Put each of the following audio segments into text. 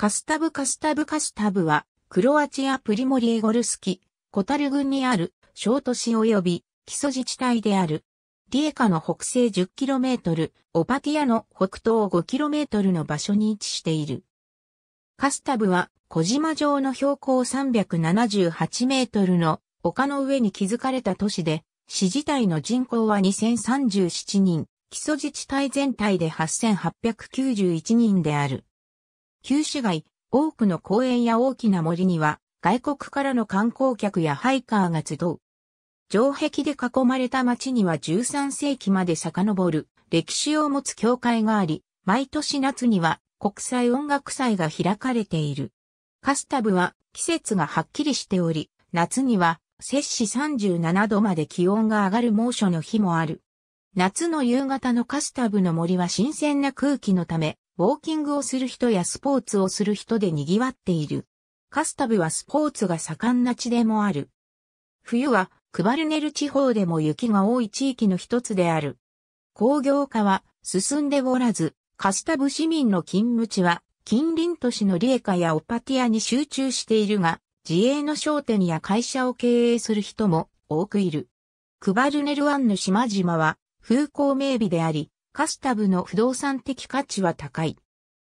カスタブカスタブカスタブは、クロアチアプリモリエゴルスキ、コタル郡にある小都市及び基礎自治体である。リエカの北西 10km、オパティアの北東 5km の場所に位置している。カスタブは小島城の標高378メートルの丘の上に築かれた都市で、市自体の人口は2037人、基礎自治体全体で8891人である。旧市街、多くの公園や大きな森には、外国からの観光客やハイカーが集う。城壁で囲まれた町には13世紀まで遡る歴史を持つ教会があり、毎年夏には国際音楽祭が開かれている。カスタブは季節がはっきりしており、夏には摂氏37度まで気温が上がる猛暑の日もある。夏の夕方のカスタブの森は新鮮な空気のため、ウォーキングをする人やスポーツをする人で賑わっている。カスタブはスポーツが盛んな地でもある。冬はクバルネル地方でも雪が多い地域の一つである。工業化は進んでおらず、カスタブ市民の勤務地は近隣都市のリエカやオパティアに集中しているが、自営の商店や会社を経営する人も多くいる。クバルネル湾の島々は風光明媚であり、カスタブの不動産的価値は高い。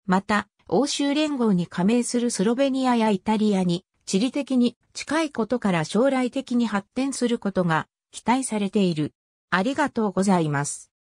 また、欧州連合に加盟するスロベニアやイタリアに地理的に近いことから将来的に発展することが期待されている。ありがとうございます。